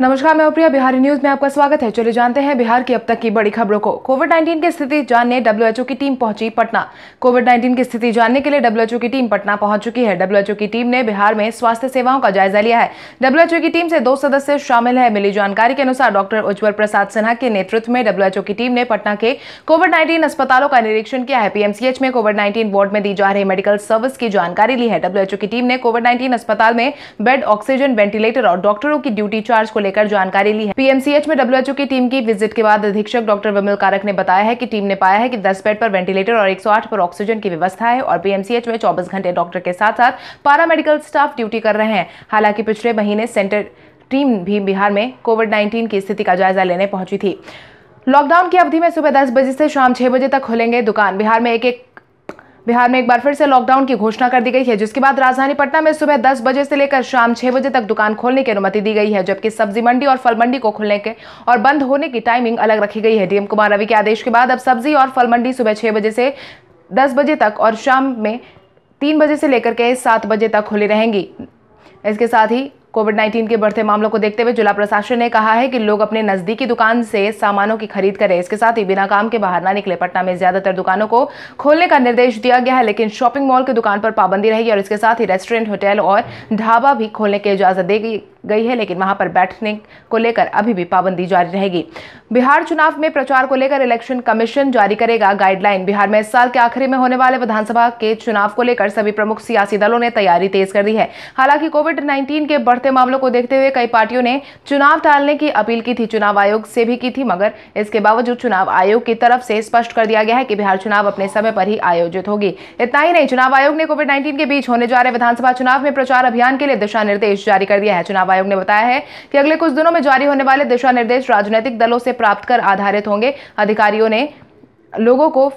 नमस्कार मैं प्रिया बिहारी न्यूज में आपका स्वागत है चलिए जानते हैं बिहार की अब तक की बड़ी खबरों को कोविड 19 की स्थिति जानने डब्ल्यूएचओ की टीम पहुंची पटना कोविड 19 की स्थिति जानने के लिए डब्ल्यूएचओ की टीम पटना पहुंच चुकी है डब्ल्यूएचओ की टीम ने बिहार में स्वास्थ्य सेवाओं का जायजा लिया है डब्ल्यूएचओ की टीम से दो सदस्य शामिल है मिली जानकारी के अनुसार डॉक्टर उज्जवल प्रसाद सिन्हा के नेतृत्व में डब्ल्यूएचओ की टीम ने पटना के कोविड नाइन्टीन अस्पतालों का निरीक्षण किया है पीएमसीएच में कोविड नाइन्टीन वार्ड में दी जा रही मेडिकल सर्विस की जानकारी ली है डब्ल्यूएचओ की टीम ने कोविड नाइन्टीन अस्पताल में बेड ऑक्सीजन वेंटिलेटर और डॉक्टरों की ड्यूटी चार्ज को लेकर जानकारी ली है पीएमसीएच में डब्ल्यू की टीम की विजिट के बाद अधीक्षक डॉक्टर विमल कारक ने बताया है की टीम ने पाया है की दस बेड पर वेंटिलेटर और एक पर ऑक्सीजन की व्यवस्था है और पीएमसीएच में चौबीस घंटे डॉक्टर के साथ साथ पारा मेडिकल स्टाफ ड्यूटी कर रहे हैं हालांकि पिछले महीने सेंटर टीम भी बिहार में कोविड 19 की स्थिति का जायजा लेने पहुंची थी लॉकडाउन की अवधि में सुबह 10 बजे से शाम 6 बजे तक खुलेंगे दुकान बिहार में एक एक बिहार में एक बार फिर से लॉकडाउन की घोषणा कर दी गई है जिसके बाद राजधानी पटना में सुबह दस बजे से लेकर शाम 6 बजे तक दुकान खोलने की अनुमति दी गई है जबकि सब्जी मंडी और फल मंडी को खुलने के और बंद होने की टाइमिंग अलग रखी गई है डीएम कुमार रवि के आदेश के बाद अब सब्जी और फल मंडी सुबह छह बजे से दस बजे तक और शाम में तीन बजे से लेकर के सात बजे तक खुली रहेंगी इसके साथ ही कोविड 19 के बढ़ते मामलों को देखते हुए जिला प्रशासन ने कहा है कि लोग अपने नजदीकी दुकान से सामानों की खरीद करें इसके साथ ही बिना काम के बाहर ना निकले पटना में ज्यादातर दुकानों को खोलने का निर्देश दिया गया है लेकिन शॉपिंग मॉल की दुकान पर पाबंदी रहेगी और इसके साथ ही रेस्टोरेंट होटल और ढाबा भी खोलने की इजाजत दे गई है लेकिन वहां पर बैठने को लेकर अभी भी पाबंदी जारी रहेगी बिहार चुनाव में प्रचार को लेकर इलेक्शन कमीशन जारी करेगा गाइडलाइन बिहार में इस साल के आखिरी में होने वाले विधानसभा के चुनाव को लेकर सभी प्रमुख सियासी दलों ने तैयारी तेज कर दी है हालांकि कोविड नाइन्टीन के बढ़ते बढ़ते मामलों को देखते हुए कई पार्टियों ने चुनाव टालने की अपील की थी चुनाव आयोग से भी की थी मगर इसके बावजूद चुनाव आयोग की तरफ से स्पष्ट कर दिया गया है कि बिहार चुनाव अपने समय पर ही आयोजित होगी इतना ही नहीं चुनाव आयोग ने कोविड नाइन्टीन के बीच होने जा रहे विधानसभा चुनाव में प्रचार अभियान के लिए दिशा निर्देश जारी कर दिया है चुनाव आयोग ने बताया है कि अगले कुछ दिनों में जारी होने वाले दिशा निर्देश राजनीतिक दलों से प्राप्त कर आधारित होंगे अधिकारियों ने लोगों को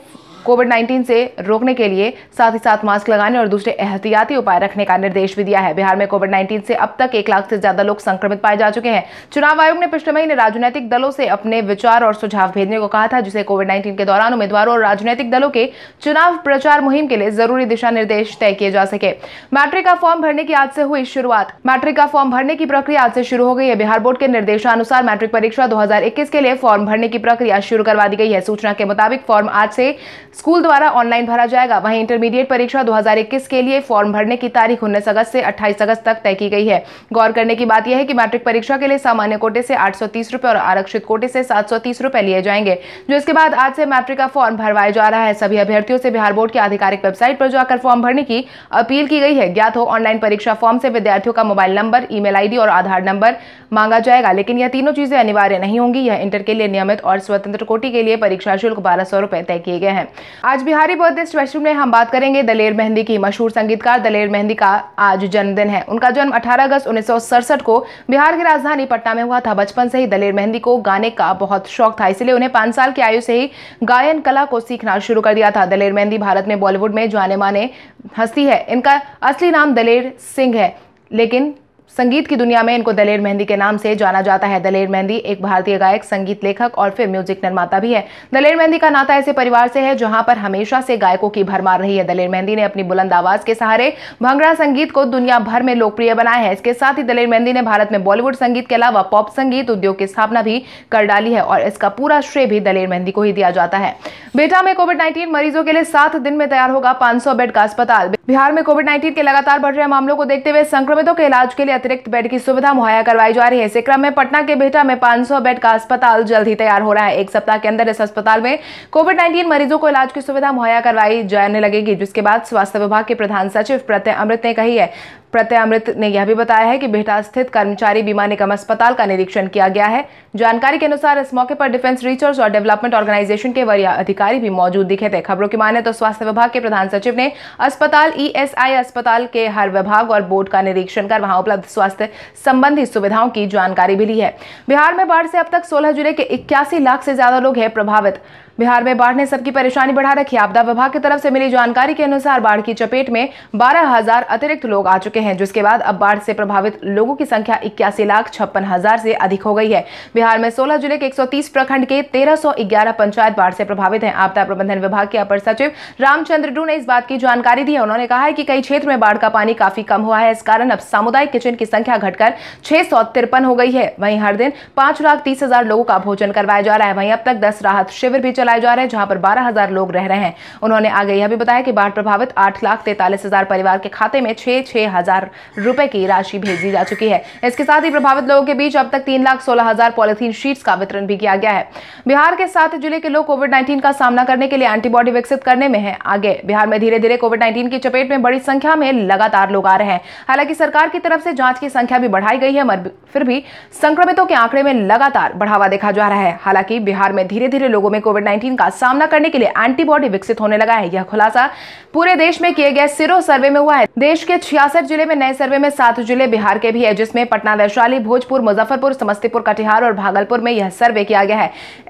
कोविड नाइन्टीन से रोकने के लिए साथ ही साथ मास्क लगाने और दूसरे एहतियाती उपाय रखने का निर्देश भी दिया है बिहार में कोविड नाइन्टीन से अब तक एक लाख से ज्यादा लोग संक्रमित पाए जा चुके हैं चुनाव आयोग ने पिछले महीने राजनीतिक दलों से अपने विचार और सुझाव भेजने को कहा था जिसे कोविड नाइन्टीन के दौरान उम्मीदवारों और राजनीतिक दलों के चुनाव प्रचार मुहिम के लिए जरूरी दिशा निर्देश तय किए जा सके मैट्रिक का फॉर्म भरने की आज से हुई शुरुआत मैट्रिक का फॉर्म भरने की प्रक्रिया आज से शुरू हो गई है बिहार बोर्ड के निर्देशानुसार मैट्रिक परीक्षा दो के लिए फॉर्म भरने की प्रक्रिया शुरू करवा दी गई है सूचना के मुताबिक फॉर्म आज से स्कूल द्वारा ऑनलाइन भरा जाएगा वहीं इंटरमीडिएट परीक्षा 2021 के लिए फॉर्म भरने की तारीख उन्नीस अगस्त से 28 अगस्त तक तय की गई है गौर करने की बात यह है कि मैट्रिक परीक्षा के लिए सामान्य कोटे से आठ और आरक्षित कोटे से सात रुपए लिए जाएंगे जो इसके बाद आज से मैट्रिक का फॉर्म भरवाया जा रहा है सभी अभ्यर्थियों से बिहार बोर्ड की आधिकारिक वेबसाइट पर जाकर फॉर्म भरने की अपील की गई है ज्ञात हो ऑनलाइन परीक्षा फॉर्म से विद्यार्थियों का मोबाइल नंबर ई मेल और आधार नंबर मांगा जाएगा लेकिन यह तीनों चीजें अनिवार्य नहीं होंगी यह इंटर के लिए नियमित और स्वतंत्र कोटि के लिए परीक्षा शुल्क बारह सौ रुपए तय किए गए हैं आज बिहारी बौद्ध स्पेशल में हम बात करेंगे दलेर मेहंदी की मशहूर संगीतकार दलेर मेहंदी का आज जन्मदिन है उनका जन्म 18 अगस्त उन्नीस को बिहार की राजधानी पटना में हुआ था बचपन से ही दलेर मेहंदी को गाने का बहुत शौक था इसलिए उन्हें पांच साल की आयु से ही गायन कला को सीखना शुरू कर दिया था दलेर मेहंदी भारत में बॉलीवुड में जाने माने हस्ती है इनका असली नाम दलेर सिंह है लेकिन संगीत की दुनिया में इनको दलेर मेहंदी के नाम से जाना जाता है दलेर मेहंदी एक भारतीय गायक संगीत लेखक और फिर म्यूजिक निर्माता भी है दलेर मेहंदी का नाता ऐसे परिवार से है जहां पर हमेशा से गायकों की भरमार रही है दलेर मेहंदी ने अपनी बुलंद आवाज के सहारे भंगड़ा संगीत को दुनिया भर में लोकप्रिय बनाया है इसके साथ ही दलेर मेहंदी ने भारत में बॉलीवुड संगीत के अलावा पॉप संगीत उद्योग की स्थापना भी कर डाली है और इसका पूरा श्रेय भी दलेर मेहंदी को ही दिया जाता है बेटा में कोविड नाइन्टीन मरीजों के लिए सात दिन में तैयार होगा पांच बेड का अस्पताल बिहार में कोविड 19 के लगातार बढ़ रहे मामलों को देखते हुए संक्रमितों के इलाज के लिए अतिरिक्त बेड की सुविधा मुहैया करवाई जा रही है इसी क्रम में पटना के बेहटा में 500 बेड का अस्पताल जल्द ही तैयार हो रहा है एक सप्ताह के अंदर इस अस्पताल में कोविड 19 मरीजों को इलाज की सुविधा मुहैया करवाई जाने लगेगी जिसके बाद स्वास्थ्य विभाग के प्रधान सचिव प्रत्यय अमृत ने कही है अमृत ने यह भी बताया है कि बिहटा स्थित कर्मचारी बीमा निगम अस्पताल का निरीक्षण किया गया है जानकारी के अनुसार इस मौके पर डिफेंस रिसर्च और डेवलपमेंट ऑर्गेनाइजेशन के वरीय अधिकारी भी मौजूद दिखे थे खबरों की माने तो स्वास्थ्य विभाग के प्रधान सचिव ने अस्पताल ई अस्पताल के हर विभाग और बोर्ड का निरीक्षण कर वहां उपलब्ध स्वास्थ्य संबंधी सुविधाओं की जानकारी भी ली है बिहार में बाढ़ से अब तक सोलह जिले के इक्यासी लाख से ज्यादा लोग है प्रभावित बिहार में बाढ़ ने सबकी परेशानी बढ़ा रखी आपदा विभाग की तरफ से मिली जानकारी के अनुसार बाढ़ की चपेट में बारह हजार अतिरिक्त लोग आ चुके हैं जिसके बाद अब बाढ़ से प्रभावित लोगों की संख्या इक्यासी लाख छप्पन हजार से अधिक हो गई है बिहार में सोलह जिले के एक प्रखंड के तेरह पंचायत बाढ़ से प्रभावित है आपदा प्रबंधन विभाग के अपर सचिव रामचंद्र डू ने इस बात की जानकारी दी है उन्होंने कहा है कि कई क्षेत्र में बाढ़ का पानी काफी कम हुआ है इस कारण अब सामुदायिक किचन की संख्या घटकर छह हो गई है वहीं हर दिन पांच लाख तीस हजार लोगों का भोजन करवाया जा रहा है वहीं अब तक दस राहत शिविर भी चला चलाए जा रहे हैं जहां पर बारह हजार लोग रह रहे हैं उन्होंने आगे यह भी बताया कि बाढ़ प्रभावित आठ लाख तैतालीस हजार परिवार के खाते में छह छह हजार रुपए की राशि भेजी जा चुकी है इसके साथ ही प्रभावित लोगों के बीच अब तक तीन लाख सोलह हजार पॉलिथीन शीट्स का वितरण भी किया गया है बिहार के सात जिले के लोग कोविड नाइन्टीन का सामना करने के लिए एंटीबॉडी विकसित करने में है आगे बिहार में धीरे धीरे कोविड नाइन्टीन की चपेट में बड़ी संख्या में लगातार लोग आ रहे हैं हालांकि सरकार की तरफ से जांच की संख्या भी बढ़ाई गई है मगर फिर भी संक्रमितों के आंकड़े में लगातार बढ़ावा देखा जा रहा है हालांकि बिहार में धीरे धीरे लोगों में कोविड नाइन्टीन का सामना करने के लिए एंटीबॉडी विकसित होने लगा है यह खुलासा पूरे देश में किए गए सिरो सर्वे में हुआ है देश के छियासठ जिले में नए सर्वे में सात जिले बिहार के भी है जिसमें पटना वैशाली भोजपुर मुजफ्फरपुर समस्तीपुर कटिहार और भागलपुर में यह सर्वे किया गया है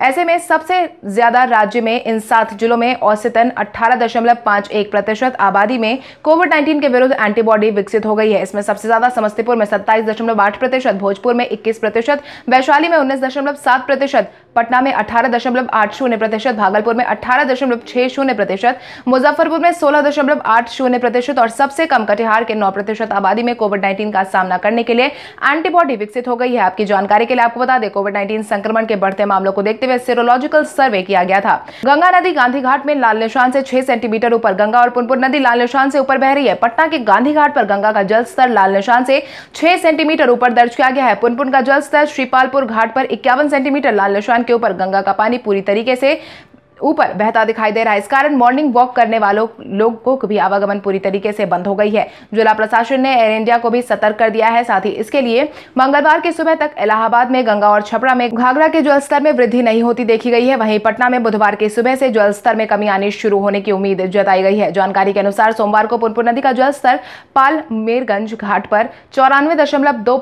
ऐसे में सबसे ज्यादा राज्य में इन सात जिलों में औसतन अठारह प्रतिशत आबादी में कोविड नाइन्टीन के विरुद्ध एंटीबॉडी विकसित हो गई है इसमें सबसे ज्यादा समस्तीपुर में सत्ताईस प्रतिशत भोजपुर में इक्कीस प्रतिशत वैशाली में उन्नीस प्रतिशत पटना में अठारह प्रतिशत प्रतिशत भागलपुर में अठारह दशमलव छह शून्य प्रतिशत मुजफ्फरपुर में सोलह दशमलव आठ शून्य प्रतिशत और सबसे कम कटिहार के नौ प्रतिशत आबादी में कोविड नाइन्टीन का सामना करने के लिए एंटीबॉडी विकसित हो गई है आपकी जानकारी के लिए आपको बता दें कोविड नाइन्टीन संक्रमण के बढ़ते मामलों को देखते हुए सीरोलॉजिकल सर्वे किया गया था गंगा नदी गांधी घाट में लाल निशान से छह सेंटीमीटर ऊपर गंगा और पुनपुर नदी लाल निशान से ऊपर बह रही है पटना के गांधी घाट पर गंगा का जल स्तर लाल निशान से छह सेंटीमीटर ऊपर दर्ज किया गया है पुनपुन का जल स्तर श्रीपालपुर घाट पर इक्यावन सेंटीमीटर लाल निशान के ऊपर गंगा का पानी पूरी तरीके से ऊपर बहता दिखाई दे रहा है इस कारण मॉर्निंग वॉक करने वालों लोग को भी आवागमन पूरी तरीके से बंद हो गई है जिला प्रशासन ने एयर इंडिया को भी सतर्क कर दिया है साथ ही इसके लिए मंगलवार की सुबह तक इलाहाबाद में गंगा और छपरा में घाघरा के जल स्तर में वृद्धि नहीं होती देखी गई है वहीं पटना में बुधवार की सुबह से जल स्तर में कमी आने शुरू होने की उम्मीद जताई गई है जानकारी के अनुसार सोमवार को पुनपुर नदी का जल स्तर पाल मेरगंज घाट पर चौरानवे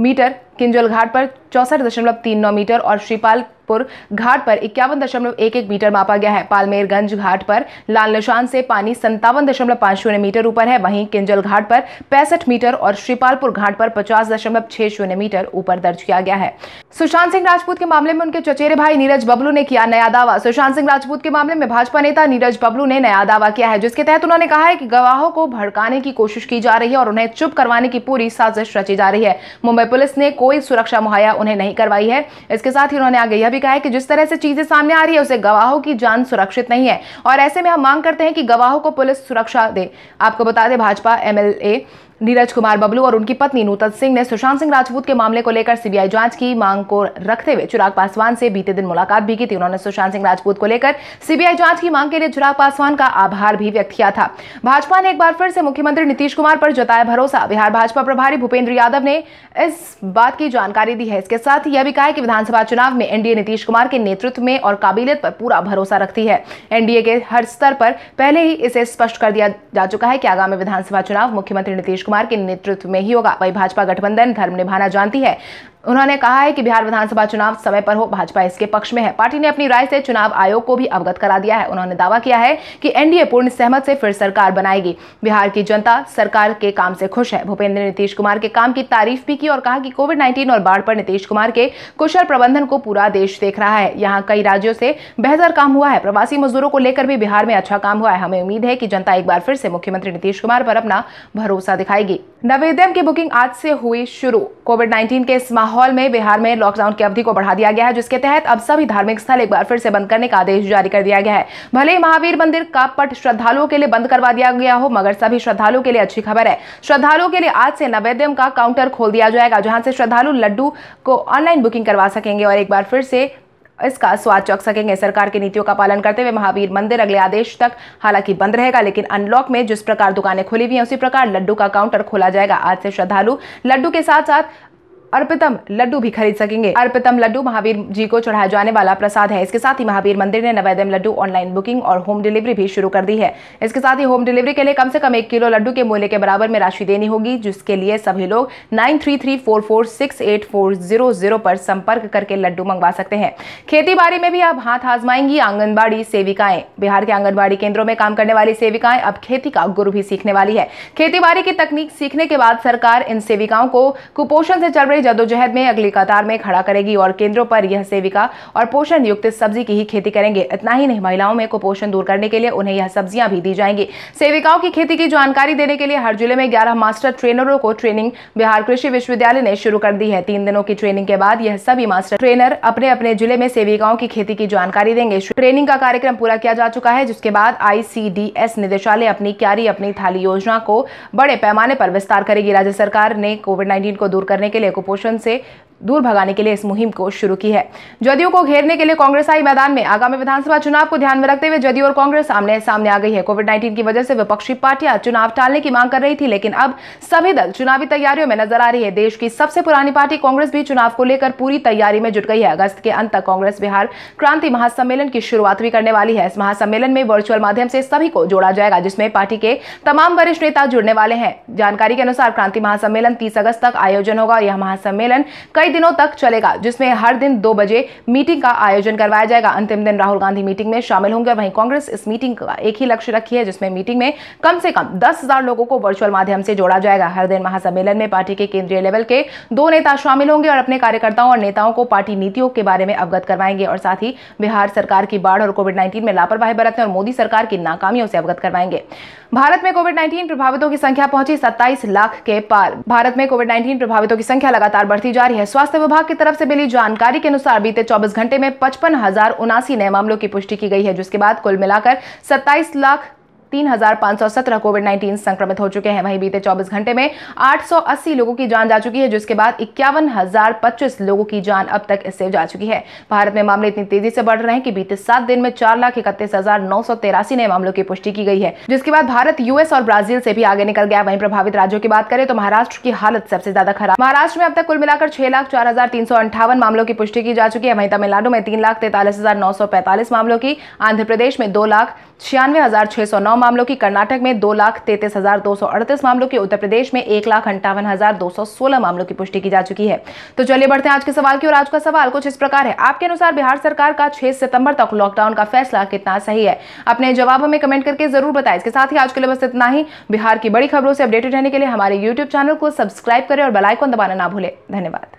मीटर किंजल घाट पर चौसठ दशमलव तीन नौ मीटर और श्रीपालपुर घाट पर इक्यावन दशमलव एक एक मीटर मापा गया है पालमेरगंज घाट पर लाल निशान से पानी संतावन दशमलव पांच शून्य मीटर ऊपर है वहीं किंजल घाट पर पैंसठ मीटर और श्रीपालपुर घाट पर पचास दशमलव छह शून्य मीटर ऊपर दर्ज किया गया है सुशांत सिंह राजपूत के मामले में उनके चचेरे भाई नीरज बबलू ने किया नया दावा सुशांत सिंह राजपूत के मामले में भाजपा नेता नीरज बबलू ने नया दावा किया है जिसके तहत उन्होंने कहा है कि गवाहों को भड़काने की कोशिश की जा रही है और उन्हें चुप करवाने की पूरी साजिश रची जा रही है मुंबई पुलिस ने कोई सुरक्षा मुहैया उन्हें नहीं करवाई है इसके साथ ही उन्होंने आगे यह भी कहा है कि जिस तरह से चीजें सामने आ रही है उसे गवाहों की जान सुरक्षित नहीं है और ऐसे में हम मांग करते हैं कि गवाहों को पुलिस सुरक्षा दे आपको बता दें भाजपा एमएलए नीरज कुमार बबलू और उनकी पत्नी नूतन सिंह ने सुशांत सिंह राजपूत के मामले को लेकर सीबीआई जांच की मांग को रखते हुए चिराग पासवान से बीते दिन मुलाकात भी की थी उन्होंने सुशांत सिंह राजपूत को लेकर सीबीआई जांच की मांग के लिए चिराग पासवान का आभार भी व्यक्त किया था भाजपा ने एक बार फिर से मुख्यमंत्री नीतीश कुमार पर जताया भरोसा बिहार भाजपा प्रभारी भूपेंद्र यादव ने इस बात की जानकारी दी है इसके साथ ही यह भी कहा कि विधानसभा चुनाव में एनडीए नीतीश कुमार के नेतृत्व में और काबिलियत पर पूरा भरोसा रखती है एनडीए के हर स्तर पर पहले ही इसे स्पष्ट कर दिया जा चुका है कि आगामी विधानसभा चुनाव मुख्यमंत्री नीतीश कुमार कुमार के नेतृत्व में ही होगा वही भाजपा गठबंधन धर्म निभाना जानती है उन्होंने कहा है कि बिहार विधानसभा चुनाव समय पर हो भाजपा इसके पक्ष में है पार्टी ने अपनी राय से चुनाव आयोग को भी अवगत करा दिया है उन्होंने दावा किया है कि एनडीए पूर्ण सहमत से फिर सरकार बनाएगी बिहार की जनता सरकार के काम से खुश है भूपेंद्र ने नीतीश कुमार के काम की तारीफ भी की और कहा कि कोविड नाइन्टीन और बाढ़ पर नीतीश कुमार के कुशल प्रबंधन को पूरा देश देख रहा है यहाँ कई राज्यों से बेहतर काम हुआ है प्रवासी मजदूरों को लेकर भी बिहार में अच्छा काम हुआ है हमें उम्मीद है की जनता एक बार फिर से मुख्यमंत्री नीतीश कुमार पर अपना भरोसा दिखाएगी नवेद्यम की बुकिंग आज से हुई शुरू कोविड नाइन्टीन के इस माहौल में बिहार में लॉकडाउन की अवधि को बढ़ा दिया गया है जिसके तहत अब सभी धार्मिक स्थल एक बार फिर से बंद करने का आदेश जारी कर दिया गया है भले ही महावीर मंदिर का पट श्रद्धालुओं के लिए बंद करवा दिया गया हो मगर सभी श्रद्धालुओं के लिए अच्छी खबर है श्रद्धालुओं के लिए आज से नवेद्यम का काउंटर खोल दिया जाएगा जहां से श्रद्धालु लड्डू को ऑनलाइन बुकिंग करवा सकेंगे और एक बार फिर से इसका स्वाद चौक सकेंगे सरकार की नीतियों का पालन करते हुए महावीर मंदिर अगले आदेश तक हालांकि बंद रहेगा लेकिन अनलॉक में जिस प्रकार दुकानें खुली हुई हैं उसी प्रकार लड्डू का काउंटर खोला जाएगा आज से श्रद्धालु लड्डू के साथ साथ अर्पितम लड्डू भी खरीद सकेंगे अर्पितम लड्डू महावीर जी को चढ़ाया जाने वाला प्रसाद है इसके साथ ही महावीर मंदिर ने नवेदम लड्डू ऑनलाइन बुकिंग और होम डिलीवरी भी शुरू कर दी है इसके साथ ही होम डिलीवरी के लिए कम से कम एक किलो लड्डू के मूल्य के बराबर में राशि देनी होगी जिसके लिए सभी लोग nine three three four four six eight four zero zero पर संपर्क करके लड्डू मंगवा सकते हैं खेती बाड़ी में भी अब हाथ आजमाएंगी आंगनबाड़ी सेविकाएं बिहार के आंगनबाड़ी केंद्रों में काम करने वाली सेविकाएं अब खेती का गुरु भी सीखने वाली है खेती बाड़ी की तकनीक सीखने के बाद सरकार इन सेविकाओं को कुपोषण से चल रही जदोजहद में अगली कतार में खड़ा करेगी और केंद्रों पर यह सेविका और पोषण युक्त सब्जी की ही खेती करेंगे इतना ही नहीं महिलाओं में कुपोषण दूर करने के लिए उन्हें यह सब्जियां भी दी जाएंगी सेविकाओं की खेती की जानकारी देने के लिए हर जिले में ग्यारह मास्टर ट्रेनरों को ट्रेनिंग बिहार कृषि विश्वविद्यालय ने शुरू कर दी है तीन दिनों की ट्रेनिंग के बाद यह सभी मास्टर ट्रेनर अपने अपने जिले में सेविकाओं की खेती की जानकारी देंगे ट्रेनिंग का कार्यक्रम पूरा किया जा चुका है जिसके बाद आईसीडीएस निदेशालय अपनी क्यारी अपनी थाली योजना को बड़े पैमाने पर विस्तार करेगी राज्य सरकार ने कोविड नाइन्टीन को दूर करने के लिए कुपोषण कुपोषण से दूर भगाने के लिए इस मुहिम को शुरू की है जदयू को घेरने के लिए कांग्रेस आई मैदान में आगामी विधानसभा चुनाव को ध्यान में रखते हुए जदयू और कांग्रेस आमने सामने आ गई है कोविड 19 की वजह से विपक्षी पार्टियां चुनाव टालने की मांग कर रही थी लेकिन अब सभी दल चुनावी तैयारियों में नजर आ रही है देश की सबसे पुरानी पार्टी कांग्रेस भी चुनाव को लेकर पूरी तैयारी में जुट गई है अगस्त के अंत तक कांग्रेस बिहार क्रांति महासम्मेलन की शुरुआत भी करने वाली है इस महासम्मेलन में वर्चुअल माध्यम से सभी को जोड़ा जाएगा जिसमें पार्टी के तमाम वरिष्ठ नेता जुड़ने वाले हैं जानकारी के अनुसार क्रांति महासम्मेलन तीस अगस्त तक आयोजन होगा यह यह सम्मेलन कई दिनों तक चलेगा जिसमें हर दिन दो बजे मीटिंग का आयोजन करवाया जाएगा अंतिम दिन राहुल गांधी मीटिंग में शामिल होंगे वहीं कांग्रेस इस मीटिंग का एक ही लक्ष्य रखी है जिसमें मीटिंग में कम से कम दस लोगों को वर्चुअल माध्यम से जोड़ा जाएगा हर दिन महासम्मेलन में पार्टी के केंद्रीय लेवल के दो नेता शामिल होंगे और अपने कार्यकर्ताओं और नेताओं को पार्टी नीतियों के बारे में अवगत करवाएंगे और साथ ही बिहार सरकार की बाढ़ और कोविड नाइन्टीन में लापरवाही बरतने और मोदी सरकार की नाकामियों से अवगत करवाएंगे भारत में कोविड नाइन्टीन प्रभावितों की संख्या पहुंची सत्ताईस लाख के पार भारत में कोविड नाइन्टीन प्रभावितों की संख्या लगातार बढ़ती जा रही है स्वास्थ्य विभाग की तरफ से मिली जानकारी के अनुसार बीते 24 घंटे में पचपन नए मामलों की पुष्टि की गई है जिसके बाद कुल मिलाकर सत्ताईस लाख तीन कोविड नाइन्टीन संक्रमित हो चुके हैं वहीं बीते चौबीस घंटे में 880 लोगों की जान जा चुकी है जिसके बाद इक्यावन लोगों की जान अब तक इससे जा चुकी है भारत में मामले इतनी तेजी से बढ़ रहे हैं कि बीते सात दिन में चार लाख इकतीस हजार नौ सौ तेरासी नए मामलों की पुष्टि की गई है जिसके बाद भारत यूएस और ब्राजील से भी आगे निकल गया वहीं प्रभावित राज्यों की बात करें तो महाराष्ट्र की हालत सबसे ज्यादा खराब महाराष्ट्र में अब तक कुल मिलाकर छह लाख चार हजार तीन सौ अंठावन मामलों की पुष्टि की जा चुकी है वहीं तमिलनाडु में तीन लाख तैतालीस हजार नौ सौ पैंतालीस मामलों की आंध्र प्रदेश में दो लाख छियानवे हजार छह सौ नौ मामलों की कर्नाटक में दो लाख तैतीस हजार दो सौ अड़तीस मामलों की उत्तर प्रदेश में एक लाख अंठावन हजार दो सौ सोलह मामलों की पुष्टि की जा चुकी है तो चलिए बढ़ते हैं आज के सवाल की और आज का सवाल कुछ इस प्रकार है आपके अनुसार बिहार सरकार का छह सितंबर तक लॉकडाउन का फैसला कितना सही है अपने जवाब हमें कमेंट करके जरूर बताएं इसके साथ ही आज के लिए बस इतना ही बिहार की बड़ी खबरों से अपडेटेड रहने के लिए हमारे यूट्यूब चैनल को सब्सक्राइब करें और बेलाइकॉन दबाना ना भूलें धन्यवाद